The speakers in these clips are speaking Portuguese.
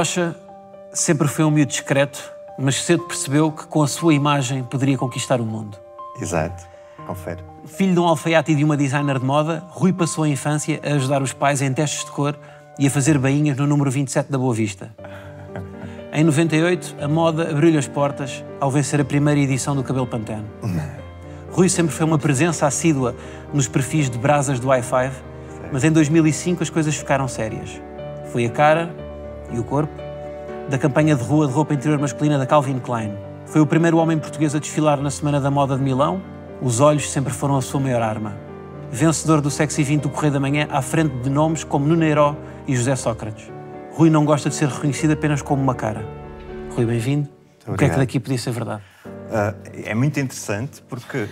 Rocha sempre foi um miúdo discreto, mas cedo percebeu que com a sua imagem poderia conquistar o mundo. Exato, confere. Filho de um alfaiate e de uma designer de moda, Rui passou a infância a ajudar os pais em testes de cor e a fazer bainhas no número 27 da Boa Vista. Em 98, a moda abriu-lhe as portas ao vencer a primeira edição do Cabelo Pantano. Rui sempre foi uma presença assídua nos perfis de brasas do i5, mas em 2005 as coisas ficaram sérias. Foi a cara, e o corpo, da campanha de rua de roupa interior masculina da Calvin Klein. Foi o primeiro homem português a desfilar na Semana da Moda de Milão. Os olhos sempre foram a sua maior arma. Vencedor do Sexy 20 do Correio da Manhã, à frente de nomes como Nuno Herói e José Sócrates. Rui não gosta de ser reconhecido apenas como uma cara. Rui, bem-vindo. O que é que daqui podia ser verdade? Uh, é muito interessante porque,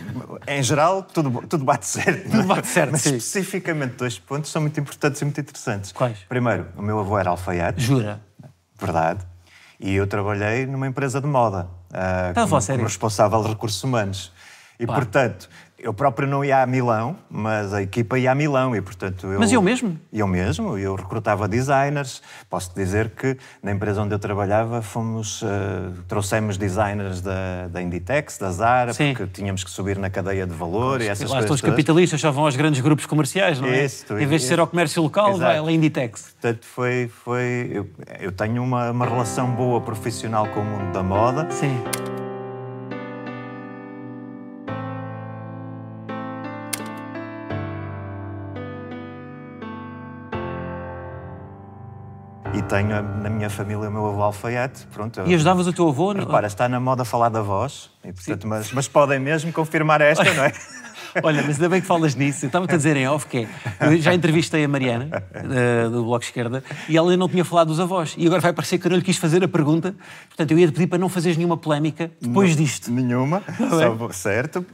em geral, tudo, tudo bate certo. É? Tudo bate certo, Mas sim. especificamente dois pontos são muito importantes e muito interessantes. Quais? Primeiro, o meu avô era alfaiate. Jura? Verdade. E eu trabalhei numa empresa de moda. Uh, como, como responsável de recursos humanos. E, Pá. portanto, eu próprio não ia a Milão, mas a equipa ia a Milão e, portanto... Eu, mas eu mesmo? Eu mesmo, eu recrutava designers. Posso dizer que na empresa onde eu trabalhava fomos, uh, trouxemos designers da, da Inditex, da Zara, Sim. porque tínhamos que subir na cadeia de valor e essas lá coisas todos capitalistas só vão aos grandes grupos comerciais, não é? Isso, em vez isso. de ser ao comércio local, Exato. vai à Inditex. Portanto, foi... foi eu, eu tenho uma, uma relação boa profissional com o mundo da moda. Sim. tenho na minha família o meu avô alfaiate. Pronto, e ajudavas eu... o teu avô? É? Repara, no... está na moda falar da voz, e, portanto, mas, mas podem mesmo confirmar esta, não é? Olha, mas ainda bem que falas nisso. Estava-te a dizer em off que é. Eu já entrevistei a Mariana, eh, do Bloco Esquerda, e ela não tinha falado dos avós. E agora vai parecer que eu não lhe quis fazer a pergunta. Portanto, eu ia pedir para não fazeres nenhuma polémica depois não, disto. Nenhuma, tá Só, certo.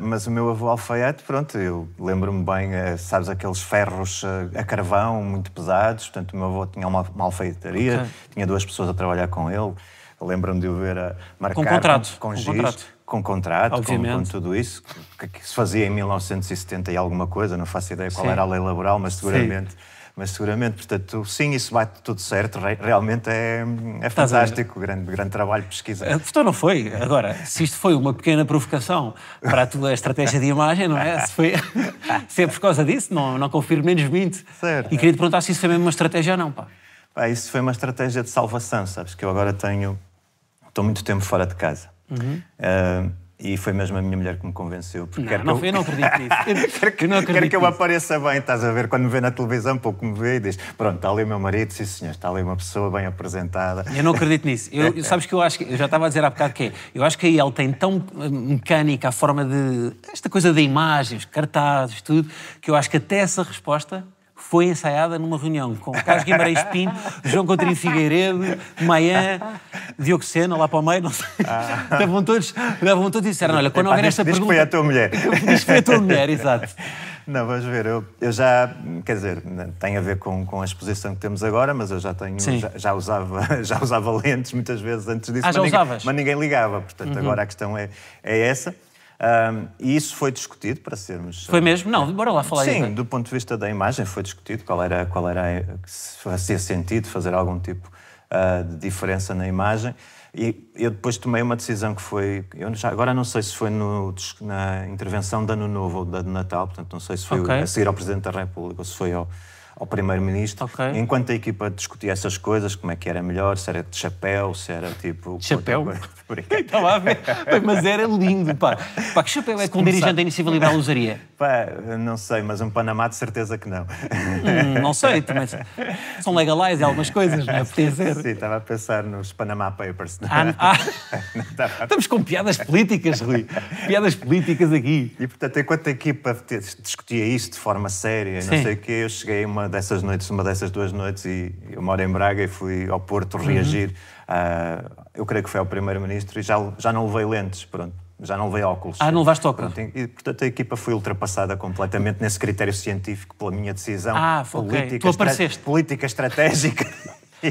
Mas o meu avô alfaiate, pronto, eu lembro-me bem, eh, sabes, aqueles ferros eh, a carvão muito pesados. Portanto, o meu avô tinha uma, uma alfaiataria, okay. tinha duas pessoas a trabalhar com ele. Lembro-me de o ver a marcar com, contrato, com, com giz, contrato com contrato, com, com, tudo isso, que, que, se fazia em 1970 e alguma coisa, não faço ideia qual sim. era a lei laboral, mas seguramente. Sim. Mas seguramente, portanto, sim, isso vai tudo certo, realmente é, é fantástico, grande, grande trabalho de pesquisa. Então não foi, agora, se isto foi uma pequena provocação para a tua estratégia de imagem, não é? Se, foi, se é por causa disso, não, não confirmo menos 20. Certo. E queria-te perguntar se isso foi mesmo uma estratégia ou não, pá. Isso foi uma estratégia de salvação, sabes, que eu agora tenho, estou muito tempo fora de casa. Uhum. Uh, e foi mesmo a minha mulher que me convenceu. Porque não, quer não, que eu... eu não acredito nisso. quer, que, eu acredito quer que eu apareça bem, estás a ver? Quando me vê na televisão, pouco me vê e diz: Pronto, está ali o meu marido, sim senhor, está ali uma pessoa bem apresentada. Eu não acredito nisso. Eu, é, é. sabes que eu acho que, eu já estava a dizer há bocado que é, eu acho que aí ele tem tão eh, mecânica a forma de. esta coisa de imagens, cartazes, tudo, que eu acho que até essa resposta foi ensaiada numa reunião com Carlos Guimarães Pinto, João Coutinho Figueiredo, Maian, Diogo Sena, lá para o meio, não sei. Ah. Estavam todos, estavam todos e disseram, olha, quando houver esta diz pergunta... Diz foi a tua mulher. Diz foi a tua mulher, exato. Não, vamos ver, eu, eu já, quer dizer, tem a ver com, com a exposição que temos agora, mas eu já tenho, já, já, usava, já usava lentes muitas vezes antes disso, ah, mas, já ninguém, usavas? mas ninguém ligava, portanto uhum. agora a questão é, é essa. Um, e isso foi discutido para sermos. Foi mesmo? Não, bora lá falar Sim, aí. Então. do ponto de vista da imagem, foi discutido qual era, qual era se fazia sentido fazer algum tipo uh, de diferença na imagem. E eu depois tomei uma decisão que foi. Eu já, agora não sei se foi no, na intervenção da Ano Novo ou da de Natal, portanto não sei se foi okay. a seguir ao Presidente da República ou se foi ao ao primeiro-ministro, okay. enquanto a equipa discutia essas coisas, como é que era melhor, se era de chapéu, se era tipo... De chapéu? Estava a ver. mas era lindo, pá. pá que chapéu é que um começar... dirigente da Iniciativa Liberal usaria? Pá, não sei, mas um Panamá de certeza que não. Hum, não sei, mas são legalize algumas coisas, não é? Podia ser. Sim, estava a pensar nos Panama Papers. Ah, ah. Estamos com piadas políticas, Rui. Piadas políticas aqui. E, portanto, enquanto a equipa discutia isso de forma séria, Sim. não sei o quê, eu cheguei a uma dessas noites, uma dessas duas noites, e eu moro em Braga e fui ao Porto uhum. reagir. Uhum. Uh, eu creio que foi ao Primeiro-Ministro e já, já não levei lentes, pronto. Já não levei óculos. Ah, não levaste óculos? Pronto, e, portanto, a equipa foi ultrapassada completamente nesse critério científico pela minha decisão ah, política, okay. estra política estratégica. e,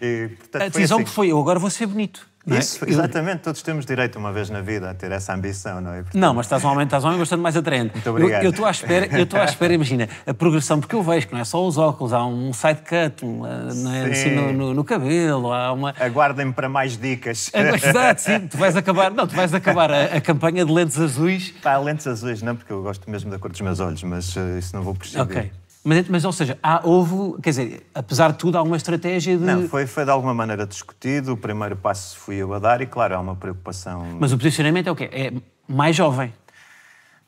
e, e, portanto, a decisão foi, assim. foi, eu agora vou ser bonito. É? Isso, exatamente, todos temos direito uma vez na vida a ter essa ambição, não é? Portanto... Não, mas estás um homem, estás um homem bastante mais atraente. Muito obrigado. Eu estou à espera, eu estou à espera, imagina, a progressão, porque eu vejo que não é só os óculos, há um side cut eh, é, assim, no, no, no, cabelo, há uma. Aguardem-me para mais dicas. Exato, é, sim, tu vais acabar, não, tu vais acabar a, a, campanha de lentes azuis. Pá, lentes azuis não, porque eu gosto mesmo da cor dos meus olhos, mas uh, isso não vou perceber. Ok, mas, mas, ou seja, há, houve, quer dizer, apesar de tudo, há uma estratégia de. Não, foi, foi de alguma maneira discutido, o primeiro passo fui eu a dar e, claro, há uma preocupação. Mas o posicionamento é o quê? É mais jovem.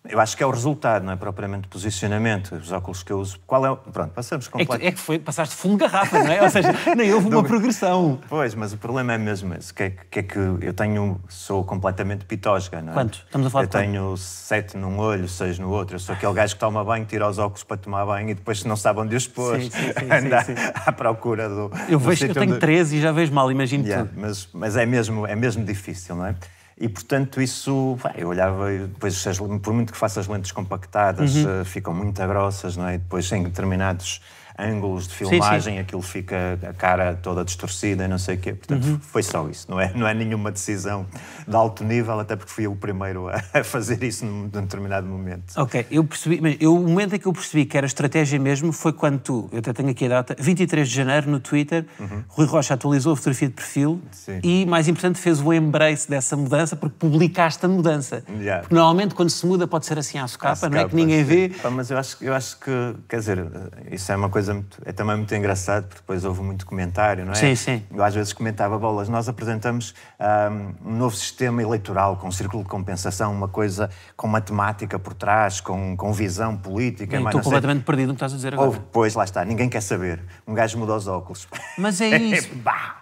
Eu acho que é o resultado, não é propriamente posicionamento. Os óculos que eu uso. Qual é o... Pronto, passamos é completo. É, é que, foi, passaste fundo garrafa, não é? Ou seja, nem houve uma progressão. Pois, mas o problema é mesmo esse. Que é que, é que eu tenho. Sou completamente pitosga, não é? Quantos? Estamos a falar Eu tenho sete num olho, seis no outro. Eu sou aquele gajo que toma banho, tira os óculos para tomar banho e depois não sabe onde os pôr. Sim, sim, sim, anda sim, sim. à procura do. Eu, vejo que eu tenho onde... e já vejo mal, imagino yeah, tudo. Mas, mas é, mesmo, é mesmo difícil, não é? E, portanto, isso, bem, eu olhava, depois, por muito que faça as lentes compactadas, uhum. Eh, ficam muito grossas, não é? E depois, em determinados ângulos de filmagem, sim, sim. aquilo fica a cara toda distorcida e não sei o quê. Portanto, uhum. foi só isso, não é, não é nenhuma decisão de alto nível, até porque fui eu o primeiro a fazer isso num, num determinado momento. Ok, eu percebi, mas eu, o momento em que eu percebi que era estratégia mesmo foi quando tu, eu até tenho aqui a data, 23 de janeiro no Twitter, uhum. Rui Rocha atualizou a fotografia de perfil sim. e, mais importante, fez o embrace dessa mudança porque publicaste a mudança. Yeah. Porque normalmente quando se muda pode ser assim à socapa, não é? Que ninguém vê. Mas eu acho, eu acho que, quer dizer, isso é uma coisa coisa muito, é também muito engraçado, porque depois houve muito comentário, não é? Sim, sim. Eu às vezes comentava bolas. Nós apresentamos um, ah, um novo sistema eleitoral com um círculo de compensação, uma coisa com matemática por trás, com, com visão política. estou completamente sei. perdido no que estás a dizer agora. Ou, pois, lá está, ninguém quer saber. Um gajo muda os óculos. Mas é, é isso.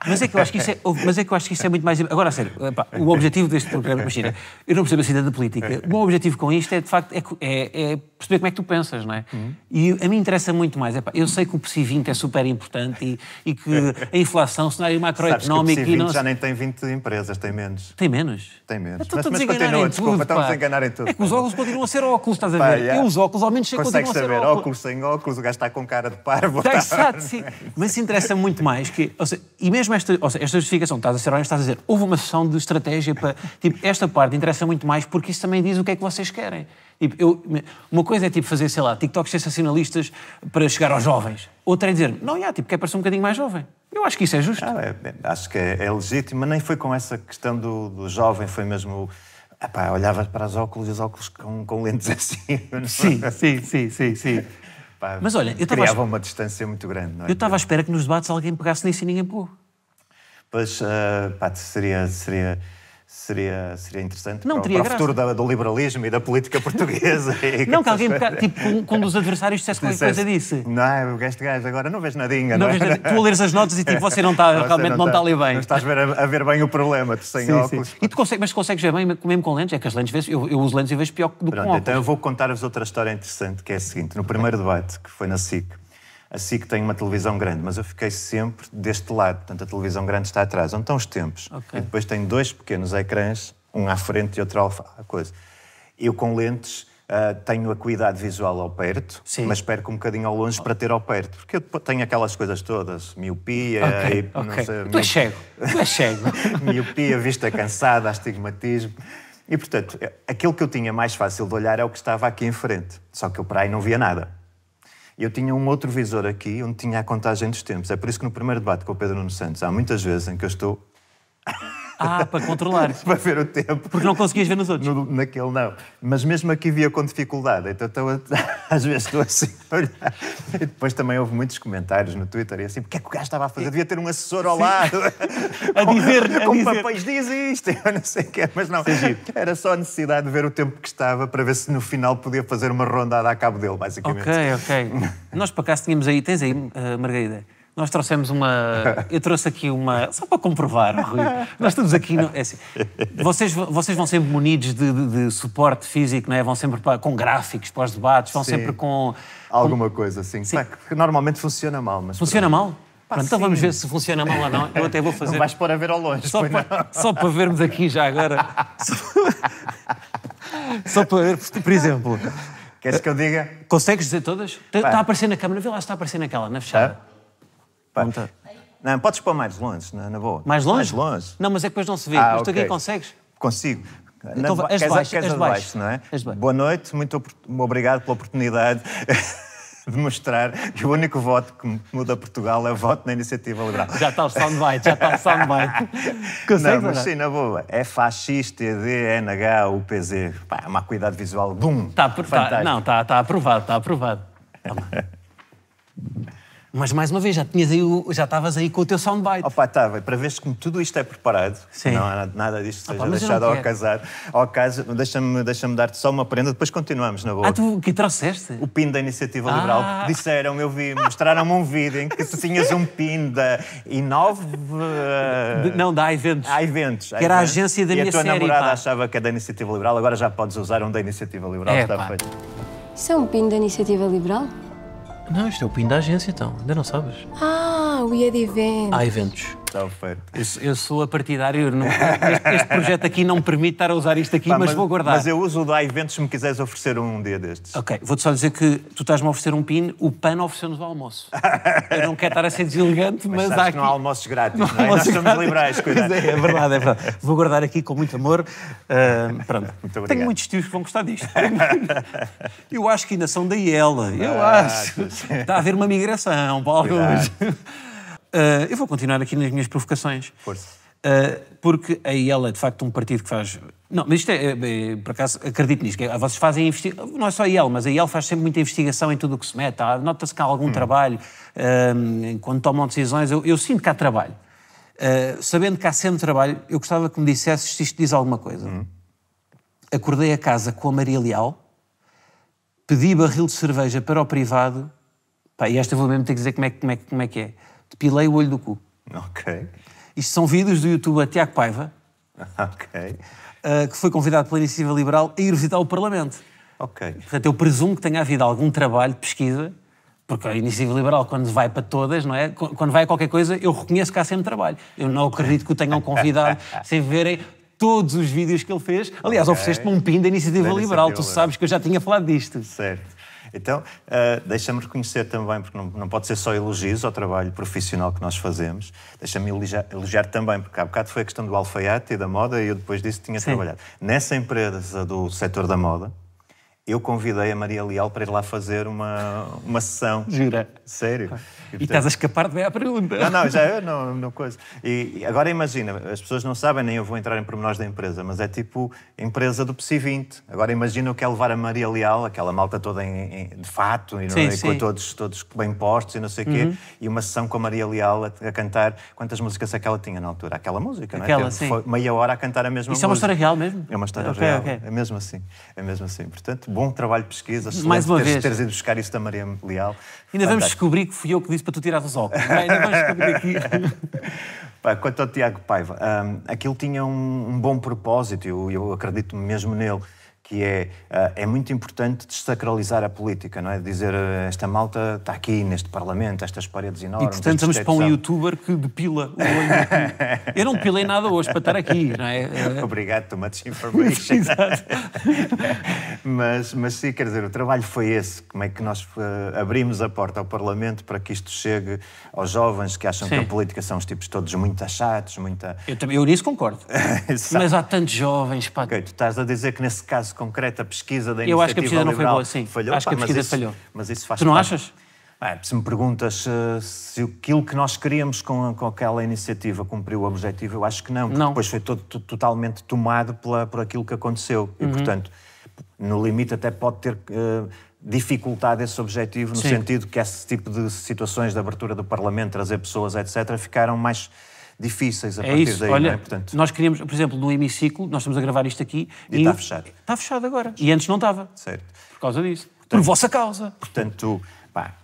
mas, é que eu acho que isso é, mas é que eu acho que isso é muito mais. Agora, a sério, o objetivo deste programa, imagina, eu não percebo cidade da política. O meu objetivo com isto é, de facto, é, é, é perceber como é que tu pensas, não é? Uhum. E a mim interessa muito mais. Epá, eu sei que o PSI 20 é super importante e, e que a inflação, o cenário macroeconómico... Sabes que o PSI 20 já nem tem 20 empresas, tem menos. Tem menos? Tem menos. Então mas mas continua, desculpa, estamos a enganar em tudo. É que os óculos continuam a ser óculos, estás a ver? Pá, Eu os óculos ao menos continuam a ser saber, óculos. sem óculos, o gajo está com cara de parvo. Está, tá? exato, sim. Mas isso interessa muito mais que... Seja, e mesmo esta, ou seja, esta justificação, estás a ser honesto, estás a dizer, houve uma sessão de estratégia para... Tipo, esta parte interessa muito mais porque isso também diz o que é que vocês querem. Tipo, eu, uma coisa é tipo fazer, sei lá, TikToks sensacionalistas para chegar aos jovens. Outra é dizer, não, já, tipo, quer parecer um bocadinho mais jovem. Eu acho que isso é justo. Ah, é, é acho que é, é legítimo, nem foi com essa questão do, do jovem, foi mesmo. Epá, olhava para os óculos e os óculos com, com lentes assim. Sim, sim, sim, sim, sim. Epá, Mas olha, eu criava a... uma distância muito grande. É? Eu estava à espera que nos debates alguém pegasse nisso e ninguém pô Pois, uh, pá, seria, seria seria, seria interessante não para, teria para o futuro da, do liberalismo e da política portuguesa. não, que alguém, tipo, com um dos adversários dissesse qualquer coisa disse. Não, este gajo agora não vês nadinha. Não, não é? vês nadinha. Tu a leres as notas e tipo, você não está, você realmente não está, tá- ali bem. Não estás a ver, a ver bem o problema, tu sem sim, óculos. Sim. E tu mas consegues ver bem mesmo com lentes? É que as lentes, vezes, eu, eu uso lentes e vejo pior do que com óculos. Então eu vou contar-vos outra história interessante, que é a seguinte. No primeiro debate, que foi na SIC, a SIC tem uma televisão grande, mas eu fiquei sempre deste lado, portanto a televisão grande está atrás, onde estão os tempos. Okay. E depois tem dois pequenos ecrãs, um à frente e outro à coisa. Eu com lentes uh, tenho a cuidado visual ao perto, Sim. mas perco um bocadinho ao longe para ter ao perto, porque eu tenho aquelas coisas todas, miopia... E, não Sei, tu miop... és cego, tu és cego. miopia, vista cansada, astigmatismo... E, portanto aquilo que eu tinha mais fácil de olhar é o que estava aqui em frente, só que eu para aí não via nada eu tinha um outro visor aqui onde tinha a contagem dos tempos. É por isso que no primeiro debate com o Pedro Nuno Santos, há muitas vezes em que eu estou. Ah, para controlar. para ver o tempo. Porque não conseguias ver nos outros. No, naquele não. Mas mesmo aqui via com dificuldade. Então, então às vezes estou assim a olhar. E depois também houve muitos comentários no Twitter e assim: porque é que o gajo estava a fazer? Devia ter um assessor ao Sim. lado. a dizer, com, a com dizer. papéis diz isto. Eu não sei o que é. Mas não. Sim. Era só a necessidade de ver o tempo que estava para ver se no final podia fazer uma rondada a cabo dele, basicamente. Ok, ok. Nós para cá tínhamos aí, tens aí, uh, Margarida? Nós trouxemos uma. Eu trouxe aqui uma. Só para comprovar, Rui. Nós estamos aqui. No... É assim, vocês, vocês vão sempre munidos de, de, de, suporte físico, não é? Vão sempre para, com gráficos para os debates, vão sim. sempre com. Alguma com... coisa, sim. sim. Que normalmente funciona mal. Mas funciona pronto. mal? Pá, Pronto, então vamos ver se funciona mal ou não. Eu até vou fazer. Não vais pôr a ver ao longe. Só, para, só para vermos aqui já agora. só, para ver, por exemplo. Queres que eu diga? Consegues dizer todas? Está a aparecer na câmera, vê lá se está a aparecer naquela, na fechada. Tá. Não podes pôr mais longe, na, na boa. Mais longe? Mais longe. Não, mas é que depois não se vê. Ah, mas tu okay. aqui consegues? Consigo. Então, és é de baixo, baixo, não é? Boa noite, muito obrigado pela oportunidade de mostrar que o único voto que muda Portugal é o voto na Iniciativa Liberal. Já está o soundbite, já está o soundbite. não, mas sim, na boa. É fascista, ED, é é NH, UPZ. Pá, é uma cuidado visual, bum! Está tá, tá- não, está tá aprovado, está aprovado. Mas mais uma vez, já tinhas aí, já estavas aí com o teu soundbite. Opa, tá, estava, para ver como tudo isto é preparado, Sim. não há nada disto que ah, seja Opa, deixado ao casar. Ao caso, deixa-me deixa dar-te só uma prenda, depois continuamos na boa. Ah, tu que trouxeste? O pin da Iniciativa ah. Liberal. Disseram, eu vi, mostraram-me um vídeo em que tu tinhas um pin da I9. não, da Eventos. A ah, Eventos. Que era a agência da e minha série. E a tua série, namorada pá. achava que é da Iniciativa Liberal, agora já podes usar um da Iniciativa Liberal. É, está pá. feito. Isso é um pin da Iniciativa Liberal? Não, isto é o PIN da agência então, ainda não sabes? Ah, o IED Events. Há eventos. Está feito. Eu, eu sou a partidário. Não, este, este, projeto aqui não me permite estar a usar isto aqui, Pá, mas, mas, vou guardar. Mas eu uso o da Eventos se me quiseres oferecer um dia destes. Ok, vou-te só dizer que tu estás-me a oferecer um pin, o PAN ofereceu-nos o almoço. eu não quero estar a ser deselegante, mas, mas há aqui... não há almoços grátis, não, não é? Almoços Nós somos grátis. liberais, cuidado. É, é, verdade, é verdade. Vou guardar aqui com muito amor. Uh, pronto. Muito Tenho muitos tios que vão gostar disto. eu acho que ainda são da IEL. Eu ah, acho. Está a haver uma migração Paulo. Uh, eu vou continuar aqui nas minhas provocações. Força. Uh, porque a IEL é de facto um partido que faz. Não, mas isto é, é, é por acaso, acredito nisto, que é, vocês fazem investigação. Não é só a IEL, mas a IEL faz sempre muita investigação em tudo o que se mete. Nota-se que há algum hum. trabalho, ah, quando tomam decisões, eu, eu sinto que há trabalho. Uh, sabendo que há sempre trabalho, eu gostava que me dissesses se isto diz alguma coisa. Hum. Acordei a casa com a Maria Leal, pedi barril de cerveja para o privado, pá, e esta vou mesmo ter que dizer como é, como é, como é que é depilei o olho do cu. Ok. Isto são vídeos do youtuber Tiago Paiva, uh, que foi convidado pela Iniciativa Liberal a ir visitar o Parlamento. Ok. Portanto, eu presumo que tenha havido algum trabalho de pesquisa, porque a Iniciativa Liberal, quando vai para todas, não é? Quando vai a qualquer coisa, eu reconheço que há sempre trabalho. Eu não acredito que o tenham convidado sem verem todos os vídeos que ele fez. Aliás, okay. ofereceste-me um pin da Iniciativa Liberal, tu sabes que eu já tinha falado disto. Certo. Então, uh, deixa-me reconhecer também, porque não, não pode ser só elogios ao trabalho profissional que nós fazemos, deixa-me elogiar, elogiar, também, porque há bocado foi a questão do alfaiate e da moda, e eu depois disso tinha Sim. trabalhado. Nessa empresa do setor da moda, eu convidei a Maria Leal para ir lá fazer uma, uma sessão. Jura? Sério. E, portanto... e estás a escapar de bem à pergunta. Não, não, já eu é, não, não coisa. E agora imagina, as pessoas não sabem, nem eu vou entrar em pormenores da empresa, mas é tipo empresa do PSI 20. Agora imagina o que é levar a Maria Leal, aquela malta toda em, em de fato, e, não, sim. É? com todos, todos bem postos e não sei o uhum. quê, e uma sessão com a Maria Leal a, a, cantar. Quantas músicas é que ela tinha na altura? Aquela música, Aquela, não é? Aquela, sim. Foi meia hora a cantar a mesma Isso música. Isso é uma história real mesmo? É uma história okay, real. Okay. É mesmo assim. É mesmo assim. Portanto, bom trabalho de pesquisa. Mais uma vez. Teres ido buscar isso da Maria Leal. Ainda vamos descobrir que fui eu que disse para tu tirar os óculos. É? Ainda vamos descobrir aqui. Quanto ao Tiago Paiva, um, aquilo tinha um, um bom propósito, eu, eu acredito mesmo nele que é, eh, é muito importante desacralizar a política, não é? Dizer, eh, esta malta está aqui neste Parlamento, estas paredes enormes... E, portanto, estamos para um youtuber que depila o Eu não depilei nada hoje para estar aqui, não é? Eh, Obrigado, too much information. Exato. mas, mas sim, quer dizer, o trabalho foi esse, como é que nós abrimos a porta ao Parlamento para que isto chegue aos jovens que acham sim. que a política são os tipos todos muito achados, muita... Eu também, eu nisso concordo. mas há tantos jovens, pá... Ok, tu estás a dizer que nesse caso concreta a pesquisa da iniciativa Eu acho que a pesquisa liberal, não foi boa, sim. Falhou, acho pá, que a pesquisa mas isso, falhou. Mas isso faz Tu não parte. achas? se me perguntas eh, se aquilo que nós queríamos com, com aquela iniciativa cumpriu o objetivo, eu acho que não. não. Depois foi todo, totalmente tomado pela, por aquilo que aconteceu. Uhum. E, portanto, no limite até pode ter... Uh, dificultado esse objetivo, no Sim. sentido que esse tipo de situações de abertura do Parlamento, trazer pessoas, etc., ficaram mais difíceis a é partir isso. daí. Olha, é? Portanto... Nós queríamos, por exemplo, no hemiciclo, nós estamos a gravar isto aqui e, e está fechado. Está fechado agora. E antes não estava. Certo. Por causa disso. Portanto, por vossa causa. Portanto, pá,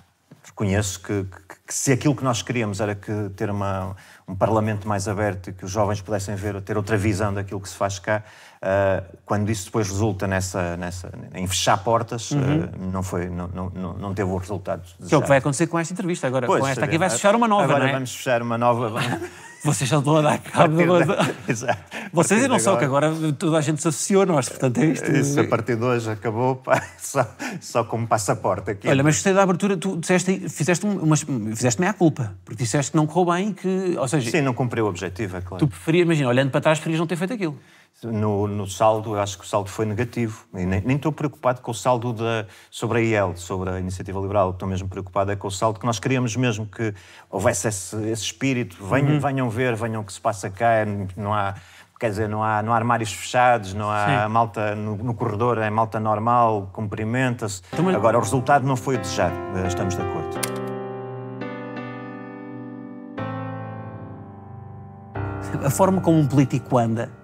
reconheço que, que, que, se aquilo que nós queríamos era que ter uma, um parlamento mais aberto e que os jovens pudessem ver, ter outra visão daquilo que se faz cá, uh, quando isso depois resulta nessa, nessa, em fechar portas, ah, uhum. uh, não, foi, não, não, não teve o resultado desejado. Que é o que vai acontecer com esta entrevista agora. Pois, com esta aqui vai-se fechar uma nova, Agora é? vamos fechar uma nova... Vocês já estão a dar cabo de coisa. Exato. Vocês não só que agora toda a gente se associou a nós, portanto é isto. Isso, a partir de hoje acabou pá, só, só como passaporte aqui. Olha, mas gostei da abertura, tu disseste, fizeste, uma fizeste a culpa, porque disseste que não correu bem que. Ou seja, Sim, não cumpriu o objetivo, é claro. Tu preferias, imagina, olhando para trás, preferias não ter feito aquilo no, no, saldo, eu acho que o saldo foi negativo. E nem, nem estou preocupado com o saldo da, sobre a IEL, sobre a Iniciativa Liberal. Estou mesmo preocupado é com o saldo que nós queríamos mesmo que houvesse esse, esse espírito. Venham, uhum. venham ver, venham o que se passa cá. Não há, quer dizer, não há, não há armários fechados, não há Sim. malta no, no, corredor, é malta normal, cumprimenta-se. Também... Então, Agora, o resultado não foi o desejado. Eh, estamos de acordo. A forma como um político anda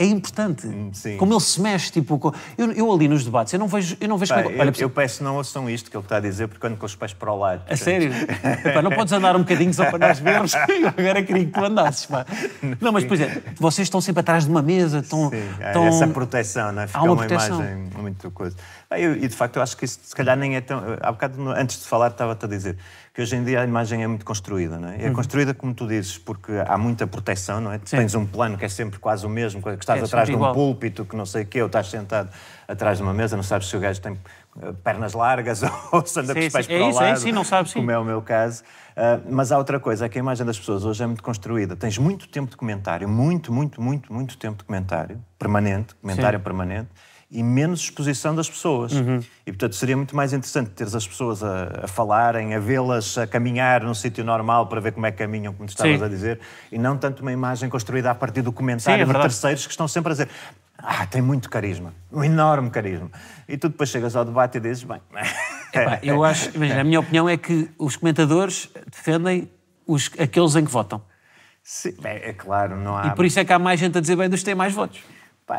é importante. Hum, sim. Como ele se mexe, tipo, eu, eu, ali nos debates, eu não vejo, eu não vejo Pai, como que... Olha, eu, eu peço não ouçam isto que ele está a dizer, porque ando com os pés para o lado. Portanto... A sério? Epá, não podes andar um bocadinho só para nós vermos? Eu agora queria que tu andasses, pá. Não, mas, por exemplo, é, vocês estão sempre atrás de uma mesa, estão... Sim, estão... essa proteção, não é? Fica uma, uma proteção. imagem muito coisa. Ah, eu, e de facto eu acho que isso se calhar nem é tão. Há bocado, antes de falar, estava-te a dizer que hoje em dia a imagem é muito construída, não é? É uhum. construída, como tu dizes, porque há muita proteção, não é? Sim. Tens um plano que é sempre quase o mesmo, que estás é, atrás de um igual. púlpito, que não sei o quê, ou estás sentado atrás de uma mesa, não sabes se o gajo tem eh, pernas largas ou se anda sim, com os pés sim. É para é isso, lado, é isso, sim, não sabes, como é o meu caso. Uh, mas há outra coisa, é que a imagem das pessoas hoje é muito construída. Tens muito tempo de comentário, muito, muito, muito, muito tempo de comentário, permanente, comentário permanente e menos exposição das pessoas. Uhum. E, portanto, seria muito mais interessante ter as pessoas a, a falarem, a vê-las a caminhar num sítio normal para ver como é que caminham, como tu estavas Sim. a dizer, e não tanto uma imagem construída a partir do comentário Sim, é de terceiros que estão sempre a dizer ah, tem muito carisma, um enorme carisma. E tu depois chegas ao debate e dizes, bem... Epá, eu acho, veja, a minha opinião é que os comentadores defendem os, aqueles em que votam. Sim, é, é claro, não há... E por isso é que há mais gente a dizer bem dos que têm mais votos.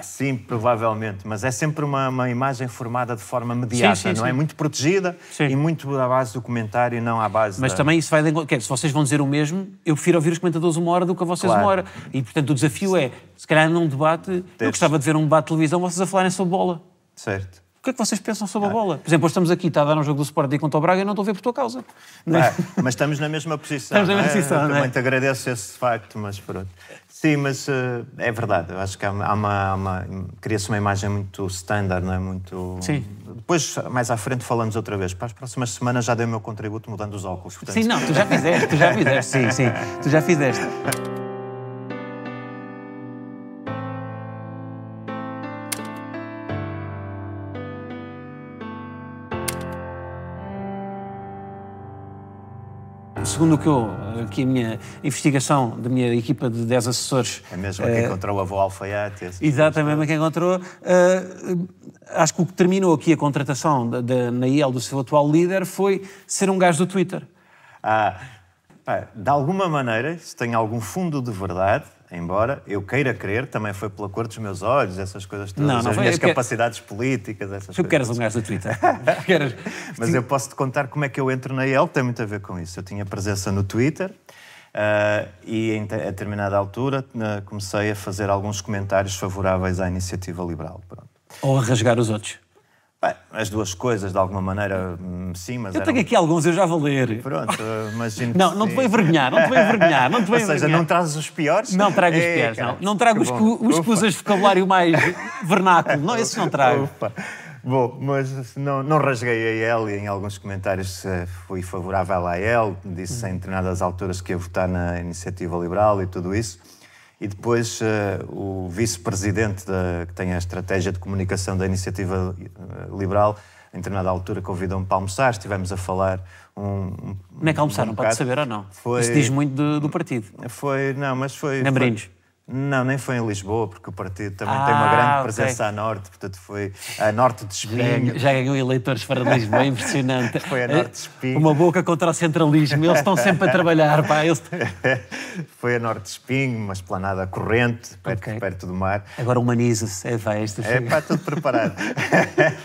Sim, provavelmente, mas é sempre uma, uma imagem formada de forma mediata, sim, sim, não é? sim. é? Muito protegida e muito à base do comentário e não à base Mas da... também isso vai... Quer, se vocês vão dizer o mesmo, eu prefiro ouvir os comentadores uma hora do que a vocês claro. uma hora. E, portanto, o desafio é, se calhar num debate, Teres. eu gostava de ver um debate de televisão, vocês a falarem sobre bola. Certo. O que é que vocês pensam sobre a ah. bola? Por exemplo, hoje estamos aqui, está a dar um jogo do Sporting contra o Braga e não estou a ver por tua causa. É? mas estamos na mesma posição. Estamos na mesma é? posição, é? Também é? agradeço esse facto, mas pronto. Sim, mas uh, é verdade. Eu acho que há uma, uma cria-se uma imagem muito standard, não é? Muito. Sim. Depois, mais à frente, falamos outra vez. Para as próximas semanas já dei o meu contributo mudando os óculos. Portanto... Sim, não, tu já fizeste, tu já fizeste. sim, sim, tu já fizeste. segundo o que eu, que a minha investigação da minha equipa de 10 assessores. É mesmo quem eh, encontrou o avô Alfaiate. Tipo Exatamente, quem encontrou. Eh, acho que o que terminou aqui a contratação de, de, na IEL do seu atual líder foi ser um gajo do Twitter. Ah, de alguma maneira, se tem algum fundo de verdade, embora eu queira crer, também foi pela cor dos meus olhos, essas coisas todas, não, não as foi, minhas capacidades quero... políticas, essas tu coisas. Tu queres um gajo do Twitter. queres... Mas eu posso-te contar como é que eu entro na IEL, tem muito a ver com isso. Eu tinha presença no Twitter, Uh, e em a determinada altura uh, comecei a fazer alguns comentários favoráveis à iniciativa liberal. Pronto. Ou a rasgar os outros. Bem, as duas coisas, de alguma maneira, hum, sim, mas. Eu eram... tenho aqui alguns, eu já vou ler. Pronto, imagino. não, não te vou envergonhar, não te vou envergonhar, não te vou Ou envergonhar. seja, não trazes os piores? Não trago os piores, não. Não trago os, os que usas vocabulário mais vernáculo, não, esses não trago. Bom, mas não, não rasguei a ele em alguns comentários eh, fui favorável a ele, disse hum. em determinadas alturas que ia votar na iniciativa liberal e tudo isso e depois eh, o vice-presidente que tem a estratégia de comunicação da Iniciativa eh, Liberal, em determinada altura, convidou-me para almoçar, estivemos a falar um, Como é que almoçaram? Um Pode saber ou não? Foi... Isso diz muito do, do partido. Foi, não, mas foi. Lembrinhos. Não, nem foi em Lisboa, porque o partido também ah, tem uma ah, grande presença à norte, portanto foi a norte de Espinho. Já, ganhou eleitores para Lisboa, é impressionante. foi a norte de eh, Espinho. Uma boca contra o centralismo, eles estão sempre a trabalhar, pá. Eles... foi a norte de Espinho, uma esplanada corrente, perto, okay. perto do mar. Agora humaniza-se, é vai, este É pá, tudo preparado.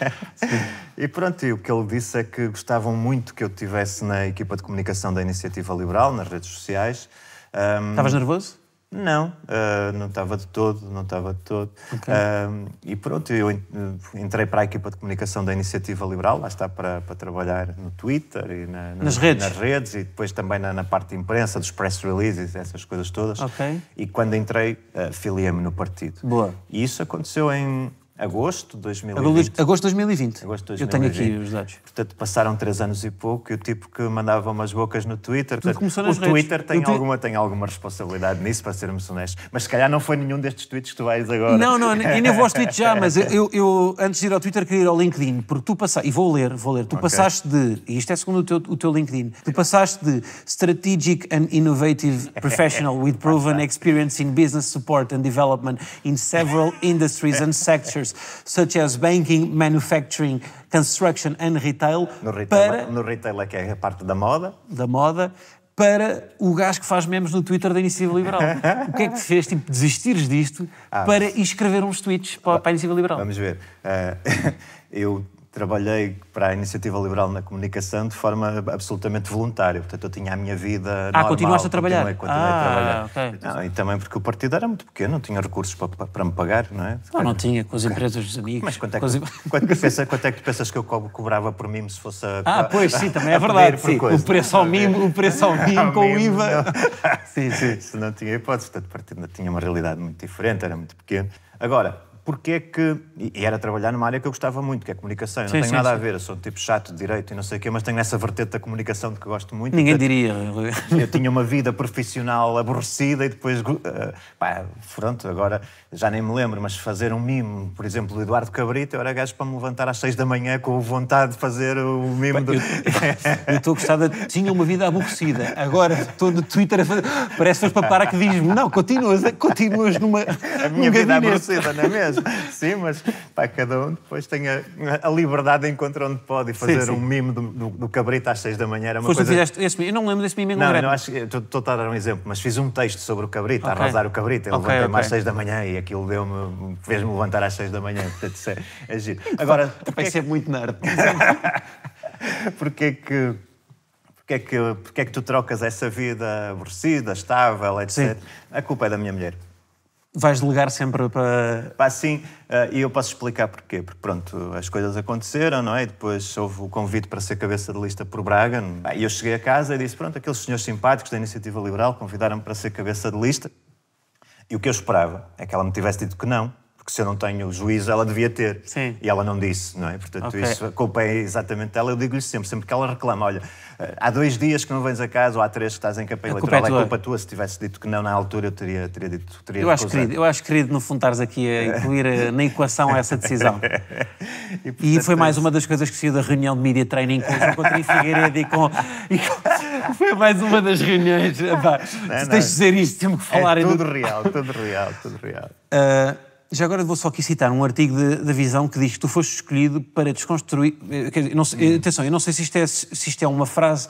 e pronto, e o que ele disse é que gostavam muito que eu estivesse na equipa de comunicação da Iniciativa Liberal, nas redes sociais. Um... Estavas nervoso? Não, uh, não estava de todo, não estava de todo. Okay. Uh, e pronto, eu entrei para a equipa de comunicação da Iniciativa Liberal, lá está para, para trabalhar no Twitter e na, nas, redes. nas redes e depois também na, na, parte de imprensa, dos press releases, essas coisas todas. Okay. E quando entrei, uh, filiei-me no partido. Boa. E isso aconteceu em Agosto de 2020. Agosto de 2020. Agosto 2020. Eu tenho aqui os dados. Portanto, passaram três anos e pouco e o tipo que mandava umas bocas no Twitter. Tudo portanto, o Twitter tem alguma, tem alguma responsabilidade nisso, para sermos honestos. Mas se calhar não foi nenhum destes tweets que tu vais agora. Não, não, eu nem vou aos tweets já, mas eu, eu, antes de ir ao Twitter queria ir ao LinkedIn, porque tu passaste, e vou ler, vou ler, tu okay. passaste de, e isto é segundo o teu, o teu LinkedIn, tu passaste de Strategic and Innovative Professional with Proven Experience in Business Support and Development in several industries and sectors sectors such as banking, manufacturing, construction and retail. No retail, para, é no retail é que é a parte da moda. Da moda. Para o gajo que faz memes no Twitter da Iniciativa Liberal. o que é que te fez, tipo, desistires disto ah, para escrever uns tweets para, para a Iniciativa Liberal? Vamos ver. Uh, eu trabalhei para a Iniciativa Liberal na Comunicação de forma absolutamente voluntária. Portanto, eu tinha a minha vida ah, normal. Ah, continuaste a trabalhar? Continuei, continuei ah, a trabalhar. Okay. Não, e também porque o partido era muito pequeno, não tinha recursos para, para me pagar, não é? Não, ah, não tinha, com as empresas dos amigos. Mas quanto é que, com... quanto, é pensa, quanto é que tu pensas que eu cobrava por mim se fosse a, Ah, pois, sim, também é verdade. Sim. Coisa, o preço ao mimo, o preço ao mimo com o IVA. sim, sim. Isso não tinha hipótese. Portanto, o partido tinha uma realidade muito diferente, era muito pequeno. Agora, porque é que. E era trabalhar numa área que eu gostava muito, que é a comunicação. Eu não tenho sim, nada sim. a ver, eu sou um tipo chato de direito e não sei o quê, mas tenho essa vertente da comunicação de que gosto muito. Ninguém portanto, diria. Eu tinha uma vida profissional aborrecida e depois. Eh, pá, pronto, agora já nem me lembro, mas fazer um mimo, por exemplo, do Eduardo Cabrito, eu era gajo para me levantar às seis da manhã com vontade de fazer o mimo. Bem, do... Eu estou gostada, tinha uma vida aborrecida. Agora estou no Twitter a fazer. Parece-nos para diz-me, Não, continuas, continuas numa. A minha num vida gabinete. aborrecida, não é mesmo? mas, sim, mas para cada um depois tem a, a liberdade de encontrar onde pode e fazer sim, sim. um mimo do, do, do, cabrito às seis da manhã era uma Foste coisa... Fizeste esse, eu não lembro desse mimo em Não, não acho, estou a dar um exemplo, mas fiz um texto sobre o cabrito, okay. a arrasar o cabrito, eu okay, levantei-me okay. às seis da manhã e aquilo deu-me, fez-me levantar às seis da manhã, portanto é, é giro. Então, Agora... Vai ser muito nerd. porque é que porque é que, porque é que tu trocas essa vida aborrecida, estável, etc. Sim. A culpa é da minha mulher. Vais delegar sempre para. Pá, sim, eh, e eu posso explicar porquê. Porque, pronto, as coisas aconteceram, não é? E depois houve o convite para ser cabeça de lista por Braga. E eu cheguei a casa e disse: pronto, aqueles senhores simpáticos da Iniciativa Liberal convidaram-me para ser cabeça de lista. E o que eu esperava é que ela me tivesse dito que não porque se eu não tenho juízo, ela devia ter. Sim. E ela não disse, não é? Portanto, okay. isso, a culpa é exatamente dela. Eu digo-lhe sempre, sempre que ela reclama, olha, eh, há dois dias que não vens a casa ou há três que estás em campanha é eleitoral, é, é culpa tua. Se tivesse dito que não na altura, eu teria, teria dito... Teria eu, acho querido, eu acho querido, no fundo, estares aqui a incluir eh, na equação essa decisão. e, portanto, e, foi mais é uma das coisas que saiu da reunião de media training com o Coutinho Figueiredo e com... E com... foi mais uma das reuniões. não, se tens de dizer isto, temos que é falar... É em... tudo real, tudo real, tudo real. Uh, já agora vou só aqui citar um artigo da Visão que diz que tu foste escolhido para desconstruir. Eh, dizer, não, eh, atenção, eu não sei se isto é, se isto é uma frase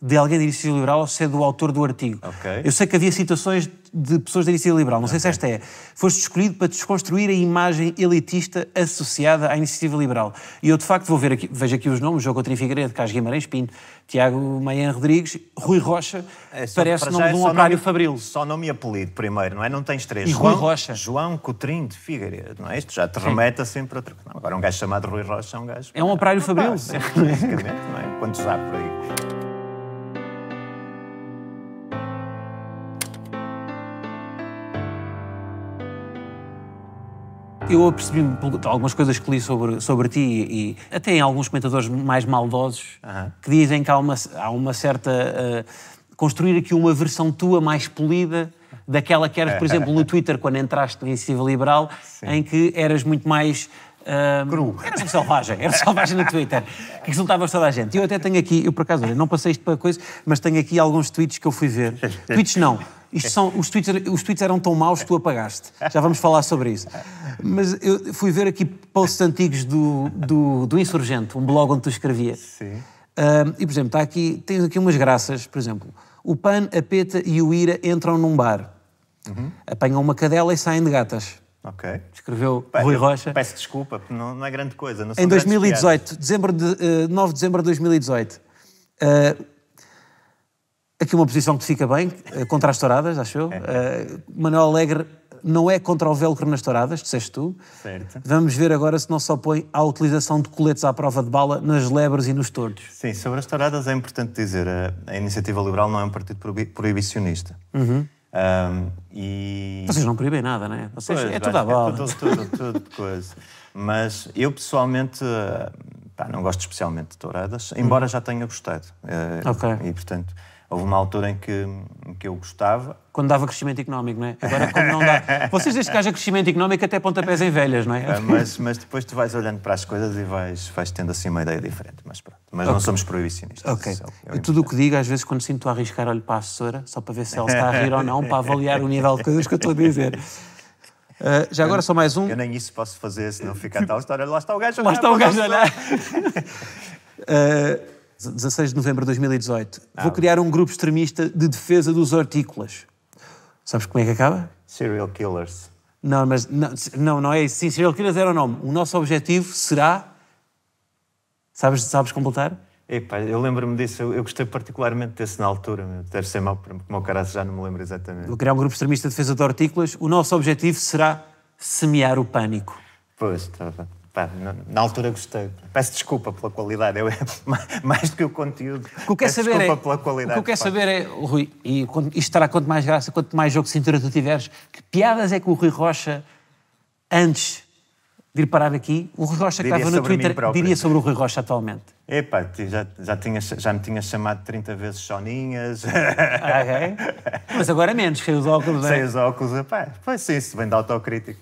de alguém da Iniciativa Liberal ou se é do autor do artigo. Okay. Eu sei que havia citações de pessoas da Iniciativa Liberal, não okay. sei se esta é. Foste escolhido para desconstruir a imagem elitista associada à Iniciativa Liberal. E eu, de facto, vou ver aqui, vejo aqui os nomes, João Coutinho Figueiredo, Carlos Guimarães Pinto, Tiago Maia Rodrigues, Rui Rocha, é só, parece o nome é de um operário nome, Fabril. Só nome e apelido primeiro, não é? Não tens três. E João, Rui Rocha. João Coutinho de Figueiredo, não é? Isto já te remete sempre a outra... Não, agora um gajo chamado Rui Rocha é um gajo... É um operário Fabril. É, basicamente, não é? Quantos há por aí? Eu apercebi-me algumas coisas que li sobre, sobre ti e, e até em alguns comentadores mais maldosos que dizem que há uma, há uma certa... Uh, construir aqui uma versão tua mais polida daquela que eras, por é. exemplo, no Twitter, quando entraste na Iniciativa Liberal, Sim. em que eras muito mais um, Cru. Era um selvagem, era selvagem no Twitter, que resultava toda a gente. Eu até tenho aqui, eu por acaso, olha, não passei isto para coisa, mas tenho aqui alguns tweets que eu fui ver. tweets não. Isto são, os, tweets, os tweets eram tão maus que tu apagaste. Já vamos falar sobre isso. Mas eu fui ver aqui posts antigos do, do, do Insurgente, um blog onde tu escrevia. Sim. Um, e, por exemplo, está aqui, tens aqui umas graças, por exemplo. O PAN, a PETA e o IRA entram num bar. Uhum. Apanham uma cadela e saem de gatas. Ok. Escreveu Rui Rocha. Peço desculpa, não, não é grande coisa. Não em 2018, dezembro de, uh, eh, 9 de dezembro de 2018. Uh, eh, aqui uma posição que fica bem, uh, contra as touradas, acho eu. Uh, Manuel Alegre não é contra o velcro nas touradas, disseste tu. Certo. Vamos ver agora se não se opõe à utilização de coletes à prova de bala nas lebres e nos tordos. Sim, sobre as touradas é importante dizer, a, a Iniciativa Liberal não é um partido proibicionista. Uhum. Um, e... Vocês não proíbem nada, não é? Vocês, pois, é tudo à bola. É tudo, tudo, tudo, coisa. Mas eu pessoalmente pá, não gosto especialmente de touradas, embora hum. já tenha gostado. Uh, E portanto, Houve uma altura em que, em que eu gostava. Quando dava crescimento económico, não é? Agora, como não dá. Vocês, desde que haja crescimento económico, até pontapés em velhas, não é? Ah, mas, mas depois tu vais olhando para as coisas e vais, vais tendo assim uma ideia diferente. Mas pronto. Mas okay. não somos proibicionistas. Ok. É, é Tudo o que digo, às vezes, quando sinto a arriscar, olho para a assessora, só para ver se ela está a rir ou não, para avaliar o nível de coisas que eu estou a dizer. Uh, já agora eu, só mais um. Eu nem isso posso fazer, senão fica a tipo, tal história. Lá está o gajo a Lá está o é gajo a olhar. 16 de novembro de 2018, ah. vou criar um grupo extremista de defesa dos hortícolas. Sabes como é que acaba? Serial Killers. Não, mas não, não, é isso. Sim, Serial Killers era o nome. O nosso objetivo será. Sabes, sabes completar? Epá, eu lembro-me disso, eu, gostei particularmente desse na altura, meu. deve ser mau para como já não me lembro exatamente. Vou criar um grupo extremista de defesa de hortícolas. O nosso objetivo será semear o pânico. Pois, estava. Pá, na altura gostei. Peço desculpa pela qualidade, eu, mais do que o conteúdo. O que peço saber desculpa é, pela qualidade. O que eu quero saber é, Rui, e isto terá quanto mais graça, quanto mais jogo de cintura tu tiveres, que piadas é que o Rui Rocha, antes de ir parar aqui, o Rui Rocha que estava no Twitter diria sobre o Rui Rocha atualmente? Epá, já, já, tinha, já me tinha chamado 30 vezes soninhas. Okay. Ah, é? Mas agora menos, sem os óculos. É? Sem os óculos, pá pois sim, isso vem da autocrítica.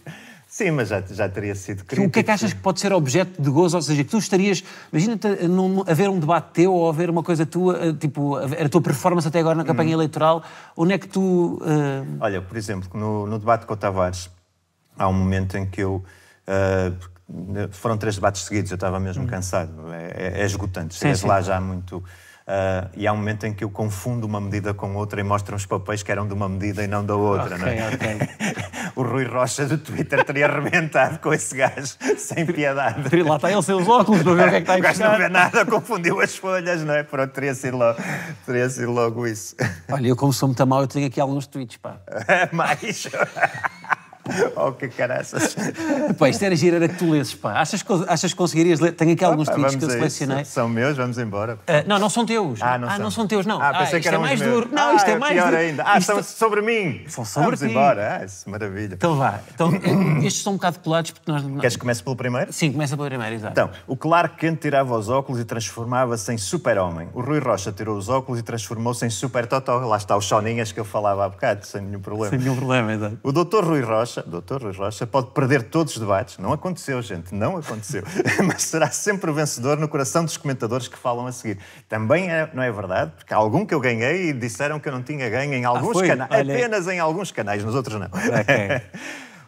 Sim, mas já, já teria sido crítico. O que é que achas que pode ser objeto de gozo? Ou seja, que tu estarias. Imagina eh, haver um debate teu ou haver uma coisa tua, eh, tipo, a tua performance até agora na campanha hum. eleitoral, onde é que tu. Uh... Olha, por exemplo, no, no, debate com o Tavares, há um momento em que eu. Uh, foram três debates seguidos, eu estava mesmo hum. cansado. É, é, é esgotante. Sim, Chegas sim. lá já muito Uh, e há um momento em que eu confundo uma medida com outra e mostram os papéis que eram de uma medida e não da outra. Okay, não é? okay. o Rui Rocha do Twitter teria arrebentado com esse gajo, sem piedade. Lá está ele sem os óculos para ver o que é que está a O gajo não vê nada, confundiu as folhas, não é? Pronto, teria sido logo, teria sido logo isso. Olha, eu como sou muito mal, eu tenho aqui alguns tweets, pá. É mais... oh, que caraças. Pá, isto era gira, era que tu lesses, pá. Achas que, achas que conseguirias ler? Tenho aqui alguns pá, tweets que eu selecionei. Isso. São meus, vamos embora. Uh, não, não são teus. Ah, não, ah, são. não são teus, não. Ah, pensei ah, que é eram é mais meus. duro. Não, ah, isto é, é mais pior duro. ainda. Ah, isto... são sobre mim. São ah, sobre vamos ti. embora. Ah, isso, maravilha. Então vá. Então, estes são um bocado colados porque nós... Queres que comece pelo primeiro? Sim, começa pelo primeiro, exato. Então, o Clark Kent tirava os óculos e transformava-se em super-homem. O Rui Rocha tirou os óculos e transformou-se em super-totó. Lá está os choninhas que eu falava há bocado, sem nenhum problema. Sem nenhum problema, exato. O Dr. Rui Rocha Rocha, doutor Rui Rocha, pode perder todos os debates. Não aconteceu, gente, não aconteceu. Mas será sempre o vencedor no coração dos comentadores que falam a seguir. Também é, não é verdade, porque há algum que eu ganhei e disseram que eu não tinha ganho em ah, alguns ah, canais. Apenas em alguns canais, nos outros não.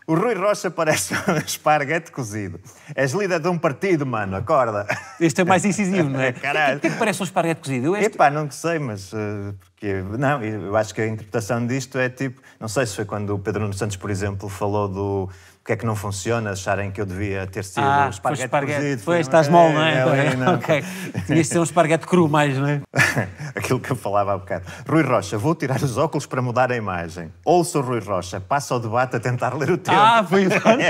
O Rui Rocha parece um esparguete cozido. És líder de um partido, mano, acorda. Este é mais incisivo, não é? Caralho. O que é que parece um esparguete cozido? Este... Epá, não sei, mas... Uh, porque, não, eu acho que a interpretação disto é tipo... Não sei se foi quando o Pedro Santos, por exemplo, falou do que é que não funciona, acharem que eu devia ter sido ah, esparguete, esparguete cozido. estás mal, não é? é, é não. Ok, tinha ser um esparguete cru mais, não é? Aquilo que eu falava há bocado. Rui Rocha, vou tirar os óculos para mudar a imagem. Ouço o Rui Rocha, passa ao debate a tentar ler o ah, tempo. Ah, foi verdade.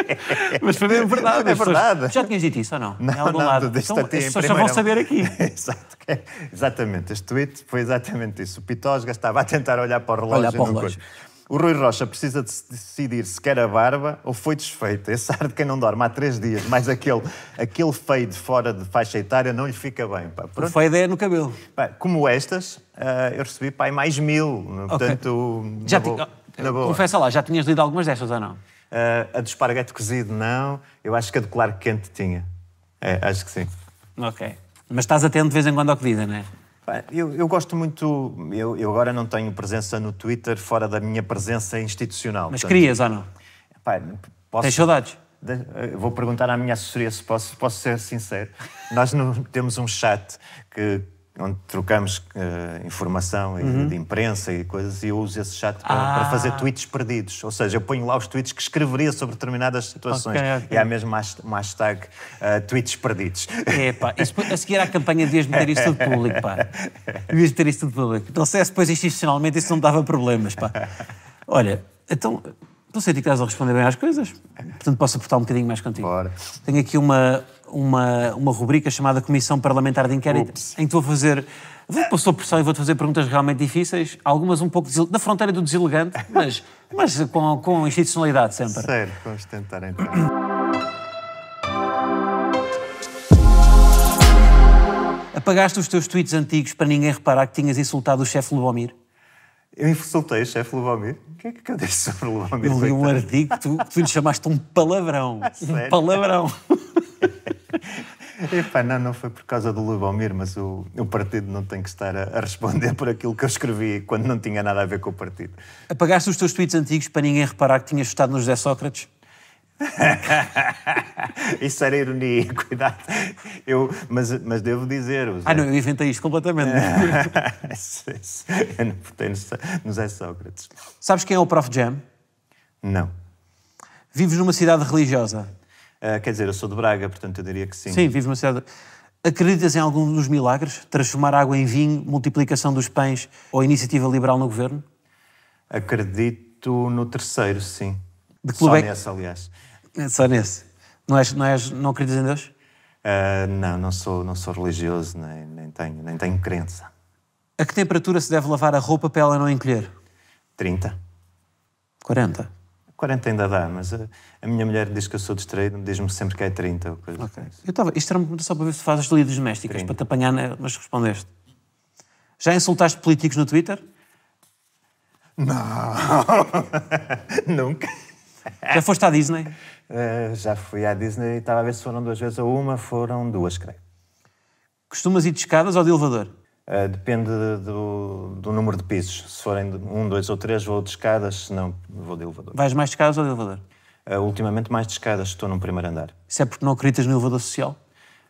Mas foi mesmo verdade. É verdade. Pessoas... Já tinhas dito isso ou não? Não, algum não, lado. Então, as pessoas primeira... já vão é saber aqui. Exato. É exatamente, este tweet foi exatamente isso. O Pitosga estava a tentar olhar para o relógio. Olhar para o relógio. O Rui Rocha precisa de decidir se quer a barba ou foi desfeito. Esse ar de quem não dorme há três dias, mas aquele, aquele fade fora de faixa etária não lhe fica bem. Pá. Pronto. O fade é no cabelo. Pá, como estas, uh, eu recebi pá, mais mil. Portanto, okay. já ti... Oh, boa. Confessa lá, já tinhas lido algumas destas ou não? Uh, a do esparguete cozido, não. Eu acho que a do claro quente tinha. É, acho que sim. Ok. Mas estás atento de vez em quando ao que dizem, não é? Eu, eu, gosto muito. Eu, eu, agora não tenho presença no Twitter fora da minha presença institucional. Mas querias ou não? Pai, posso... Tens saudades? Vou perguntar à minha assessoria se posso, posso ser sincero. Nós no, temos um chat que, onde trocamos uh, informação uhum. de imprensa e coisas, e eu uso esse chat para, ah. para, fazer tweets perdidos. Ou seja, eu ponho lá os tweets que escreveria sobre determinadas situações. Okay, okay. E há mesmo uma hashtag uh, eh, tweets perdidos. É, pá, isso, a seguir à campanha devias meter isso tudo público, pá. Devias meter isso tudo público. Não sei se é depois institucionalmente isso não dava problemas, pá. Olha, então, não sei se estás a responder bem às coisas, portanto posso aportar um bocadinho mais contigo. Bora. Tenho aqui uma, uma, uma rubrica chamada Comissão Parlamentar de Inquérito, Ups. em que vou fazer. Vou passar por só e vou-te fazer perguntas realmente difíceis, algumas um pouco da fronteira do deselegante, mas, mas com, com institucionalidade sempre. Sério, vamos tentar então. Apagaste os teus tweets antigos para ninguém reparar que tinhas insultado o chefe Lubomir? Eu insultei o chefe Lubomir? O que é que eu disse sobre o Lubomir? Eu li um artigo que tu, que tu lhe chamaste um palavrão. Sério? Um palavrão. Epá, não, não foi por causa do Lubomir, mas o, o partido não tem que estar a, a, responder por aquilo que eu escrevi quando não tinha nada a ver com o partido. Apagaste os teus tweets antigos para ninguém reparar que tinhas estado no José Sócrates? Isso era ironia, cuidado. Eu, mas, mas devo dizer. José. Ah, não, eu inventei isto completamente. eu não botei no Zé Sócrates. Sabes quem é o Prof. Jam? Não. Vives numa cidade religiosa? Ah, quer dizer, eu sou de Braga, portanto eu diria que sim. Sim, vivo uma cidade. Acreditas em algum dos milagres? Transformar água em vinho, multiplicação dos pães ou iniciativa liberal no governo? Acredito no terceiro, sim. De Só é... nesse, aliás. É só nesse. Não, és, não, és, não acreditas em Deus? Uh, não, não sou, não sou religioso, nem, nem, tenho, nem tenho crença. A que temperatura se deve lavar a roupa para ela não encolher? 30. 40. 40 ainda dá, mas a, a minha mulher diz que eu sou distraído, diz-me sempre que é 30 ou coisa okay. Assim. Eu tava, isto era uma pergunta só para ver se fazes lides domésticas, 30. para te apanhar, na, mas respondeste. Já insultaste políticos no Twitter? Não, nunca. Já foste à Disney? Uh, já fui à Disney e estava a ver se foram duas vezes ou uma, foram duas, creio. Costumas ir de escadas ou de elevador? Eh, depende do, do, número de pisos. Se forem um, dois ou três, vou de escadas, se não, vou de elevador. Vais mais de escadas ou de elevador? Uh, ultimamente mais de escadas, estou num primeiro andar. Isso é porque não acreditas no elevador social?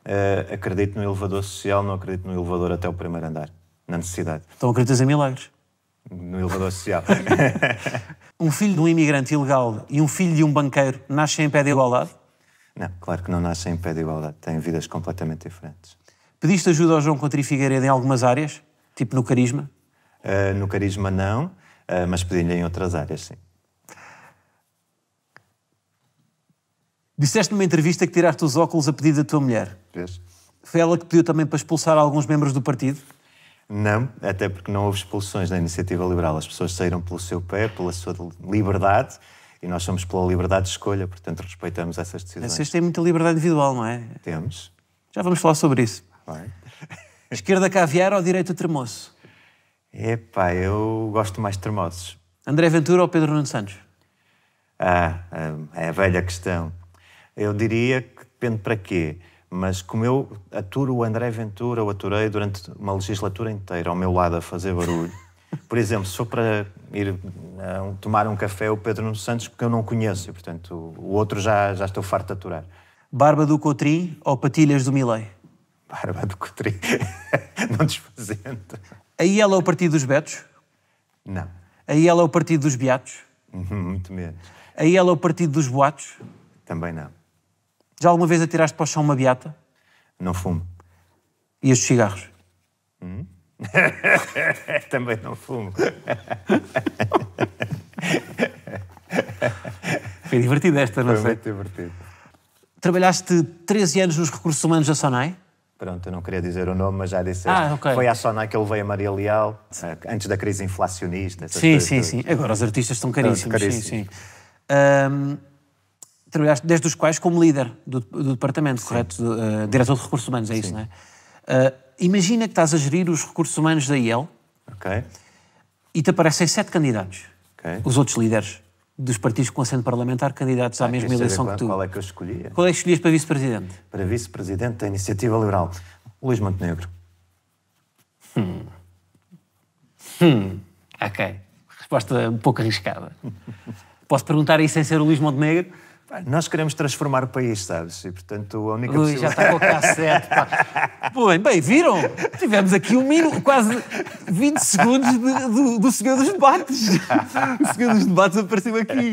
Uh, acredito no elevador social, não acredito no elevador até o primeiro andar, na necessidade. Então acreditas em milagres? No elevador social. um filho de um imigrante ilegal e um filho de um banqueiro nascem em pé de igualdade? Não, claro que não nascem em pé de igualdade, têm vidas completamente diferentes. Pediste ajuda ao João Contri Figueiredo em algumas áreas? Tipo no carisma? Uh, no carisma não, uh, mas pedi-lhe em outras áreas, sim. Disseste numa entrevista que tiraste os óculos a pedido da tua mulher. Vês? Foi ela que pediu também para expulsar alguns membros do partido? Não, até porque não houve expulsões na iniciativa liberal. As pessoas saíram pelo seu pé, pela sua liberdade, e nós somos pela liberdade de escolha, portanto respeitamos essas decisões. Vocês têm muita liberdade individual, não é? Temos. Já vamos falar sobre isso não Esquerda caviar ou direita termoço? Epá, eu gosto mais de tremoços. André Ventura ou Pedro Nuno Santos? Ah, ah, é a velha questão. Eu diria que depende para quê, mas como eu aturo o André Ventura, o aturei durante uma legislatura inteira ao meu lado a fazer barulho. Por exemplo, se for para ir uh, tomar um café, o Pedro Nuno Santos, porque eu não conheço, e portanto o outro já, já estou farto de aturar. Barba do Cotrim ou patilhas do Milei? para do Cotri, não desfazendo. Aí ela é o partido dos Betos? Não. Aí ela é o partido dos Beatos? Uhum, muito menos. Aí ela é o partido dos Boatos? Também não. Já alguma vez atiraste para o chão uma beata? Não fumo. E os cigarros? Hum? Também não fumo. Foi divertido esta, não Foi sei. Foi muito divertido. Trabalhaste 13 anos nos recursos humanos da SONAI? Pronto, eu não queria dizer o nome, mas já disse. Ah, okay. Foi à Sonai que ele veio a Maria Leal, antes da crise inflacionista. Sim, sim, todas. sim. Agora os artistas estão caríssimos. caríssimos. Sim, sim. Um, trabalhaste desde os quais como líder do, do departamento, sim. correto? Uh, diretor de recursos humanos, é isso, não é? Uh, imagina que estás a gerir os recursos humanos da IEL okay. e te aparecem sete candidatos. Okay. Os outros líderes dos partidos com assento parlamentar candidatos à ah, mesma eleição qual, que tu. Qual é que eu escolhia? Qual é que escolhias para vice-presidente? Para vice-presidente da Iniciativa Liberal, Luís Montenegro. Hum. Hum. Ok. Resposta um pouco arriscada. Posso perguntar aí sem ser o Luís Montenegro? Nós queremos transformar o país, sabes? E, portanto, a única Ui, já está com o cassete, pá. Bem, bem, viram? Tivemos aqui um mínimo, quase 20 segundos de, do, do Senhor dos Debates. O Senhor dos Debates apareceu aqui.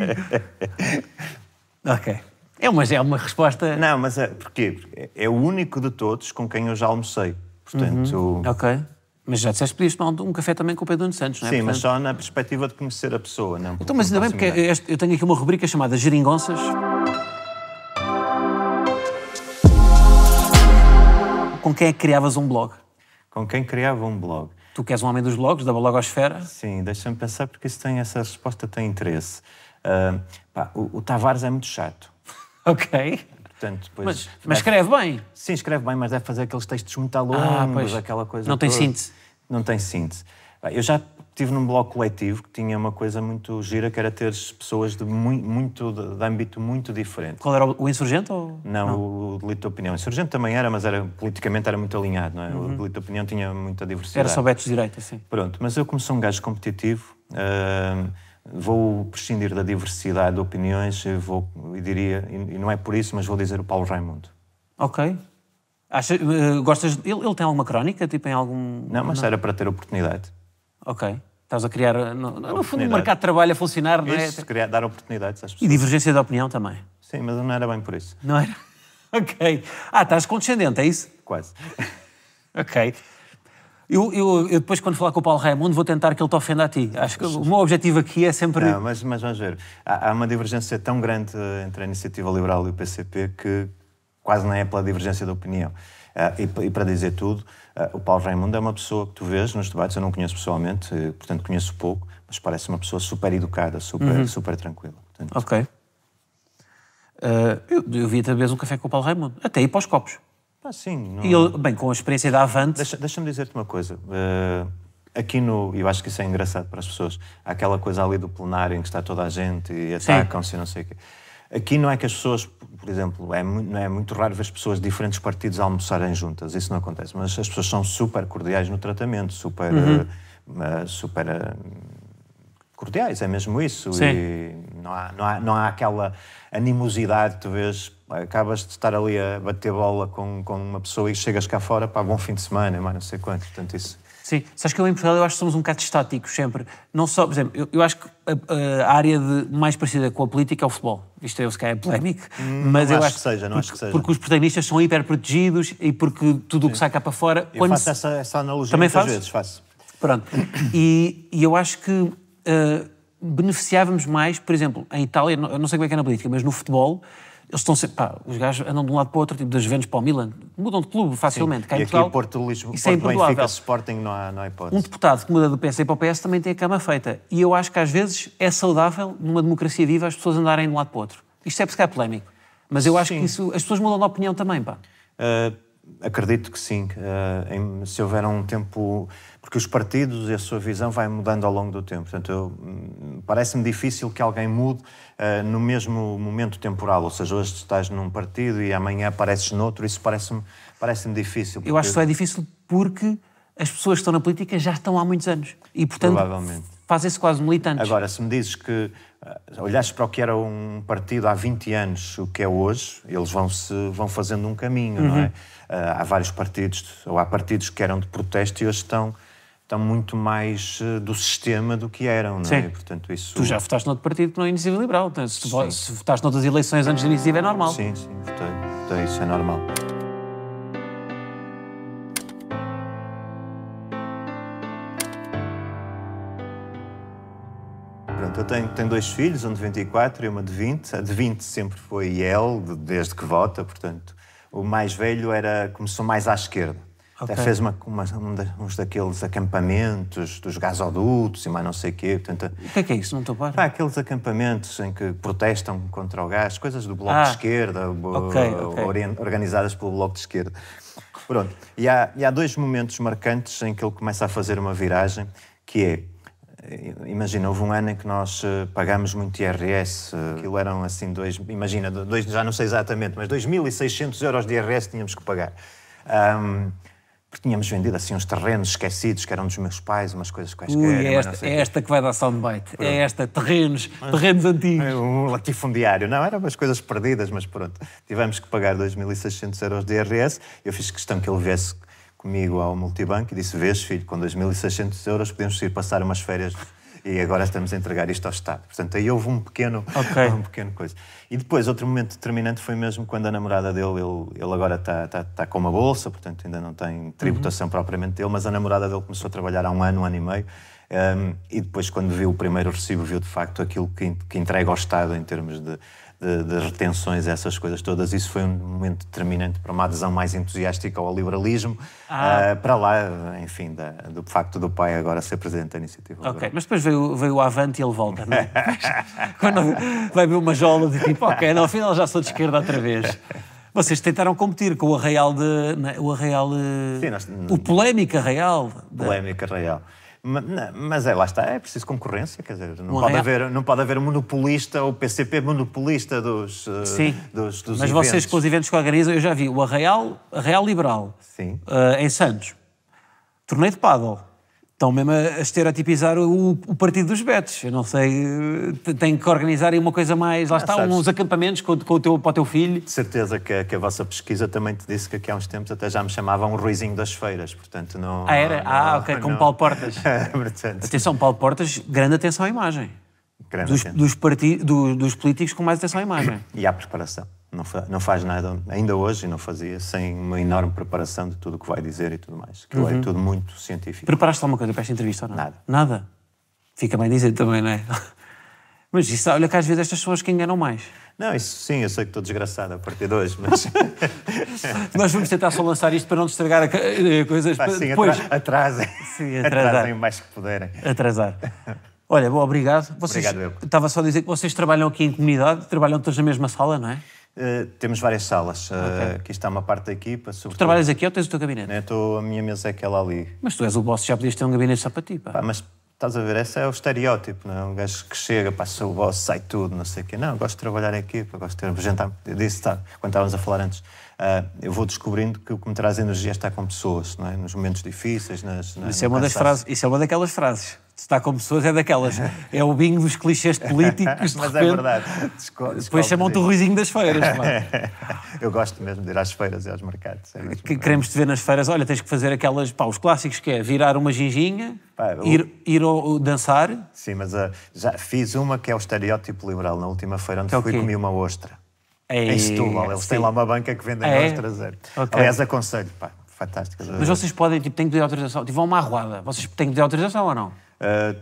Ok. É uma, é uma resposta... Não, mas é, porquê? Porque é o único de todos com quem eu já almocei. Portanto... Uhum. Ok. Mas já disseste que pediste um café também com o Pedro Nuno Santos, não é? Sim, Portanto... mas só na perspectiva de conhecer a pessoa, não? Então, mas ainda bem, porque eu tenho aqui uma rubrica chamada Geringonças. com quem é que criavas um blog? Com quem criava um blog? Tu queres um homem dos blogs, da blogosfera? Sim, deixa-me pensar porque isso tem, essa resposta tem interesse. Uh, pá, o, o, Tavares é muito chato. ok. Portanto, depois mas, mas escreve bem. Sim, escreve bem, mas deve fazer aqueles textos muito ah, longos ah, pois. aquela coisa Não toda. tem síntese. Não tem síntese. Eu já estive num bloco coletivo que tinha uma coisa muito gira, que era ter pessoas de, muito, muito de, de âmbito muito diferente. Qual era o insurgente? Ou... Não, não, o delito de opinião. O insurgente também era, mas era, politicamente era muito alinhado, não é? Uhum. O delito de opinião tinha muita diversidade. Era só betos direita, sim. Pronto, mas eu, como sou um gajo competitivo, uh, vou prescindir da diversidade de opiniões e vou, e diria, e não é por isso, mas vou dizer o Paulo Raimundo. Ok. Acha, uh, gostas, ele, ele, tem alguma crónica, tipo em algum... Não, mas não? era para ter oportunidade. Ok. Estás a criar, no, no fundo, o mercado de trabalho a funcionar, não é? Isso, criar, dar oportunidades às pessoas. E divergência de opinião também. Sim, mas não era bem por isso. Não era? Ok. Ah, estás condescendente, é isso? Quase. ok. Eu, eu, eu, depois, quando falar com o Paulo Raimundo, vou tentar que ele te ofenda a ti. Acho que o meu objetivo aqui é sempre... Não, mas, mas vamos ver. Há, há uma divergência tão grande entre a Iniciativa Liberal e o PCP que quase não é pela divergência de opinião. Uh, e, e, para dizer tudo, uh, o Paulo Raimundo é uma pessoa que tu vês nos debates, eu não conheço pessoalmente, eh, portanto conheço pouco, mas parece uma pessoa super educada, super, uhum. super tranquila. Portanto, ok. Ah, eu, eu vi talvez um café com o Paulo Raimundo, até ir para os copos. Ah, sim. Não... E ele, bem, com a experiência da Avante... Deixa-me deixa dizer te uma coisa. Uh, aqui no... Eu acho que isso é engraçado para as pessoas. Há aquela coisa ali do plenário em que está toda a gente e atacam-se e não sei o quê. Aqui não é que as pessoas, por exemplo, é, não é muito raro ver as pessoas de diferentes partidos almoçarem juntas, isso não acontece, mas as pessoas são super cordiais no tratamento, super. Uhum. Uh, super uh, cordiais, é mesmo isso. Sim. E não há, não, há, não há aquela animosidade que tu vês. Acabas de estar ali a bater bola com, com uma pessoa e chegas cá fora, um bom fim de semana, mas não sei quanto. Portanto, isso. Sim, sabes que eu em Portugal eu acho que somos um bocado estáticos sempre. Não só, por exemplo, eu, eu acho que a, eh, eh, a área de, mais parecida com a política é o futebol. Isto é, se calhar é polémico, hum, mas eu acho, acho que seja, não porque, acho que seja. Porque os protagonistas são hiper protegidos e porque tudo o que sai cá para fora. Eu quando faço se... essa, essa analogia Também muitas faz? vezes, faço. Pronto. E, e eu acho que uh, beneficiávamos mais, por exemplo, em Itália, não, não sei como é que é na política, mas no futebol, eles estão sempre, pá, os gajos andam de um lado para o outro, tipo das Juventus para o Milan, mudam de clube facilmente. Sim. Cá em e Portugal, aqui Porto Lisboa, isso é Porto é Sporting não há, não há hipótese. Um deputado que muda do PS para o PS também tem a cama feita. E eu acho que às vezes é saudável, numa democracia viva, as pessoas andarem de um lado para o outro. Isto é porque é polémico. Mas eu acho sim. que isso, as pessoas mudam de opinião também, pá. Uh, acredito que sim. Uh, em, se houver um tempo porque os partidos e a sua visão vai mudando ao longo do tempo. Portanto, eu hum, Parece-me difícil que alguém mude uh, no mesmo momento temporal, ou seja, hoje estás num partido e amanhã apareces noutro, isso parece-me parece, -me, difícil. Porque... Eu acho que só é difícil porque as pessoas que estão na política já estão há muitos anos e, portanto, fazem-se quase militantes. Agora, se me dizes que eh, olhaste para o que era um partido há 20 anos, o que é hoje, eles vão se vão fazendo um caminho, uhum. não é? Uh, há vários partidos, ou há partidos que eram de protesto e hoje estão estão muito mais eh, do sistema do que eram, não é? Sim. é? Portanto, isso... Tu já votaste noutro partido que não é Iniciativa Liberal, então, se, tu, se votaste noutras eleições antes da ah, Iniciativa é normal. Sim, sim, votei, votei, isso é normal. Pronto, eu tenho, tenho dois filhos, um de 24 e uma de 20. A de 20 sempre foi ele, desde que vota, portanto, o mais velho era começou mais à esquerda Okay. Até fez uma, uma, uns daqueles acampamentos dos gasodutos e mais não sei o quê. Portanto, o que é que é isso? Não estou a par. Aqueles acampamentos em que protestam contra o gás, coisas do Bloco ah, de Esquerda, okay, okay. organizadas pelo Bloco de Esquerda. Pronto. E há, e há dois momentos marcantes em que ele começa a fazer uma viragem, que é eh, imagina, houve um ano em que nós eh, pagámos muito IRS, eh, aquilo eram assim dois, imagina, dois, já não sei exatamente, mas 2.600 euros de IRS tínhamos que pagar. Um, porque tínhamos vendido assim uns terrenos esquecidos que eram dos meus pais, umas coisas quaisquer. Ui, é esta, é esta que vai dar soundbite. Pronto. É esta, terrenos, mas, terrenos antigos. É um latifundiário. Não, eram umas coisas perdidas, mas pronto. Tivemos que pagar 2.600 euros de IRS. Eu fiz questão que ele viesse comigo ao multibanco e disse, vês filho, com 2.600 euros podemos ir passar umas férias e agora estamos a entregar isto ao Estado. Portanto, aí houve um pequeno, okay. um pequeno coisa. E depois, outro momento determinante foi mesmo quando a namorada dele, ele, ele agora está, está, tá com uma bolsa, portanto ainda não tem tributação uhum. propriamente dele, mas a namorada dele começou a trabalhar há um ano, um ano e meio, um, e depois quando viu o primeiro recibo, viu de facto aquilo que, que entrega ao Estado em termos de de, de, retenções, essas coisas todas. Isso foi um momento determinante para uma adesão mais entusiástica ao liberalismo, ah. uh, para lá, enfim, da, do facto do pai agora ser presidente da iniciativa. Ok, mas depois veio, veio o Avante e ele volta, não é? Quando vai ver uma jola de tipo, ok, é no final já sou de esquerda outra vez. Vocês tentaram competir com o Arraial de. É? O Arraial. De, eh, Sim, nós, o Polémica Real. Polémica Real. Mas é, lá está, é preciso concorrência, quer dizer, não, pode, haver, não pode haver um monopolista ou PCP é monopolista dos, eh, Sim, dos, dos mas vocês com os eventos que organizam, eu já vi o Arraial, Arraial Liberal, Sim. Uh, em Santos, torneio de paddle estão mesmo a estereotipizar o, o partido dos betos. Eu não sei, eh, tem que organizar aí uma coisa mais. Lá ah, está, sabes. uns acampamentos com, com, o teu, para o teu filho. De certeza que a, que a, vossa pesquisa também te disse que aqui há uns tempos até já me chamavam um Ruizinho das Feiras, portanto não. Ah, era? Não, ah, ok, não, como Paulo Portas. portanto... É atenção, Paulo Portas, grande atenção à imagem. Grande dos, atenção. Dos, partidos, dos, dos políticos com mais atenção à imagem. E à preparação não, fa não faz nada, ainda hoje não fazia, sem uma enorme preparação de tudo o que vai dizer e tudo mais. Que é uhum. é tudo muito científico. Preparaste alguma coisa para esta entrevista ou não? Nada. Nada? Fica bem dizer também, não é? Mas isso, olha que às vezes estas são as que enganam mais. Não, isso sim, eu sei que estou desgraçado a partir de hoje, mas. Nós vamos tentar só lançar isto para não estragar eh, coisas. Pá, sim, depois... atrasem. Sim, atrasar. atrasem o mais que puderem. Atrasar. Olha, bom, obrigado. Vocês, obrigado eu. Estava só a dizer que vocês trabalham aqui em comunidade, trabalham todos na mesma sala, não é? Eh, temos várias salas. Uh, eh, Aqui está uma parte da equipa. Tu trabalhas aqui ou tens o teu gabinete? Né, tô, a minha mesa é aquela ali. Mas tu és o boss, já podias ter um gabinete só para ti. Pá. Pá, mas estás a ver, esse é o estereótipo, não é? Um gajo que chega, passa o boss, sai tudo, não sei o quê. Não, gosto de trabalhar em equipa, gosto de ter. Gente, disse, tá, quando estávamos a falar antes, uh, eu vou descobrindo que o que me traz energia está com pessoas, não é? Nos momentos difíceis, nas. nas isso, é uma das frases, isso é uma daquelas frases se está com pessoas é daquelas. É o bingo dos clichês políticos. Mas é repente, é verdade. desculpa depois chamam-te o ruizinho das feiras. É? Eu gosto mesmo de ir às feiras e aos mercados. É que, queremos-te ver nas feiras. Olha, tens que fazer aquelas. Pá, os clássicos que é virar uma ginginha, ir, ir ao, dançar. Sim, mas uh, já fiz uma que é o estereótipo liberal na última feira, onde é fui comi uma ostra. Ei, em Setúbal. Eles sim. têm lá uma banca que vendem é. ostras. Okay. Aliás, aconselho. Pá, fantástico. Mas vocês podem, tipo, têm que pedir autorização. Tipo, vão uma arruada. Vocês têm que pedir autorização ou não? Uh,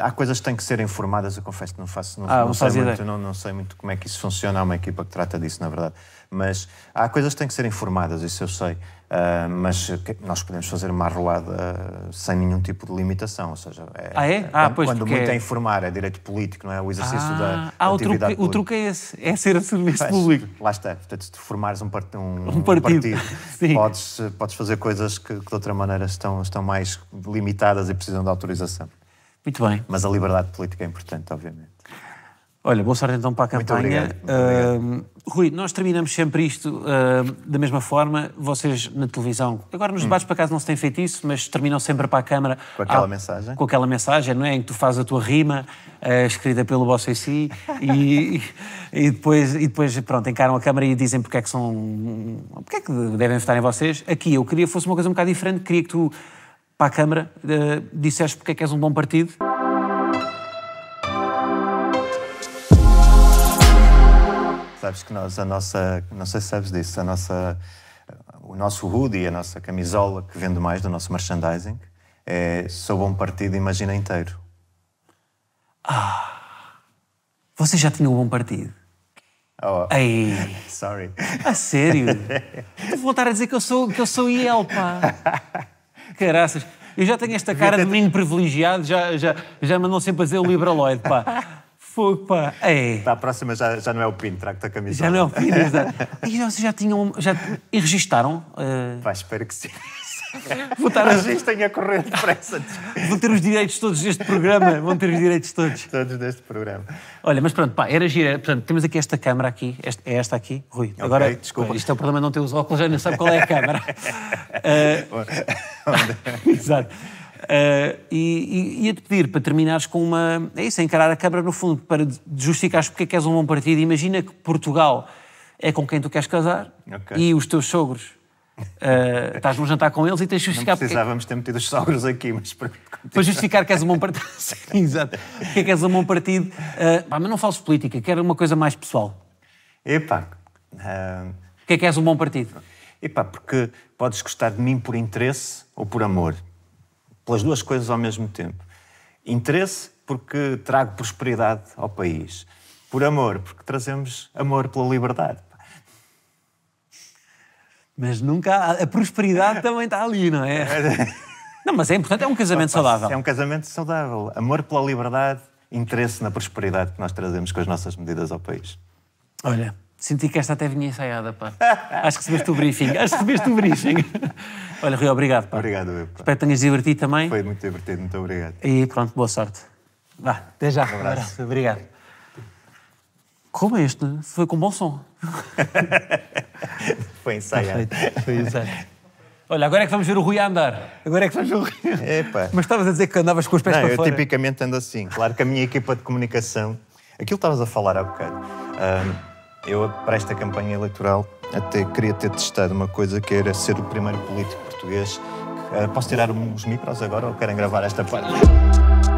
há coisas que têm que ser informadas, eu confesso que não faço, não, ah, não, não sei muito, não, não, sei muito como é que isso funciona, há uma equipa que trata disso, na verdade. Mas há coisas que têm que ser informadas, isso eu sei. Uh, mas nós podemos fazer uma arruada ah, sem nenhum tipo de limitação, ou seja, é, ah, é? Ah, quando, pois, quando muito é, é... informar, é direito político, não é o exercício ah, da, ah, o truque, o truque é esse, é ser a serviço pois, público. Lá está, portanto, se formares um, part, um, um partido, um partido podes, podes fazer coisas que, que de outra maneira estão, estão mais limitadas e precisam de autorização. Muito bem. Mas a liberdade política é importante, obviamente. Olha, boa sorte então para a campanha. Muito obrigado. Muito obrigado. Uh, Rui, nós terminamos sempre isto uh, da mesma forma. Vocês na televisão, agora nos hum. debates hum. para casa não se tem feito isso, mas terminam sempre para a câmara. Com aquela ah, mensagem. Com aquela mensagem, não é? Em que tu fazes a tua rima, uh, escrita pelo Bossa em si, e, e, depois, e depois, pronto, encaram a câmara e dizem porque é que são. porque é que devem votar em vocês. Aqui eu queria que fosse uma coisa um bocado diferente, queria que tu para a Câmara, uh, disseste porque é que és um bom partido. Sabes que nós, a nossa, não sei se sabes disso, a nossa, o nosso hoodie, a nossa camisola que vende mais do nosso merchandising é Sou Bom Partido, imagina inteiro. Ah, você já tinha um Bom Partido? Oh, Ei. Sorry. A sério? Vou voltar a dizer que eu sou, que eu sou ielpa Caraças. Eu já tenho esta cara de menino privilegiado, já, já, já mandam sempre a dizer o Libraloid, pá. Fogo, pá. É. Tá, a próxima, já, já não é o Pino, trago-te a camisola. Já não é o Pino, exato. E vocês já tinham. Já, e registaram? Uh... Eh, pá, espero que sim. Votar a gente tem a correr depressa. Vão ter os direitos todos deste programa. Vão ter os direitos todos. Todos deste programa. Olha, mas pronto, pá, era gira. Portanto, temos aqui esta câmara aqui. Esta, é esta aqui, Rui. Okay, Agora, desculpa. Isto é o problema de não ter os óculos, já não sabe qual é a câmara. uh... Exato. Uh, e, e ia-te pedir para terminares com uma. É isso, é encarar a Câmara no fundo, para justificares porque é que és um bom partido. Imagina que Portugal é com quem tu queres casar okay. e os teus sogros Uh, estás num jantar com eles e tens de justificar. Não precisávamos porque... ter metido os sogros aqui, mas para, para justificar que és um bom partido. Sim, exato. Porque que és um bom partido. Uh, pá, mas não fales política, quero uma coisa mais pessoal. Epá. Uh... Porquê é que és um bom partido? Eh, epá, porque podes gostar de mim por interesse ou por amor. Pelas duas coisas ao mesmo tempo. Interesse, porque trago prosperidade ao país. Por amor, porque trazemos amor pela liberdade. Mas nunca. Há... A prosperidade também está ali, não é? é? Não, mas é importante, é um casamento saudável. É um casamento saudável. Amor pela liberdade, interesse na prosperidade que nós trazemos com as nossas medidas ao país. Olha, senti que esta até vinha ensaiada, pá. Acho que recebeste o briefing. Acho que recebeste o briefing. Olha, Rui, obrigado, pá. Obrigado, eu, pá. Espero que tenhas divertido também. Foi muito divertido, muito obrigado. E pronto, boa sorte. Vá, até já. Um abraço. Obrigado. Como este? Foi com bom som. Foi ensaiado. Foi ensaiado. Olha, agora é que vamos ver o Rui a andar. Agora é que vamos ver o Rui. Epa. Mas estavas a dizer que andavas com os pés Não, para eu fora. Eu tipicamente ando assim. Claro que a minha equipa de comunicação. Aquilo estavas a falar há bocado. Um, eu, para esta campanha eleitoral, até queria ter testado uma coisa que era ser o primeiro político português. Uh, posso tirar os micros agora ou querem gravar esta parte?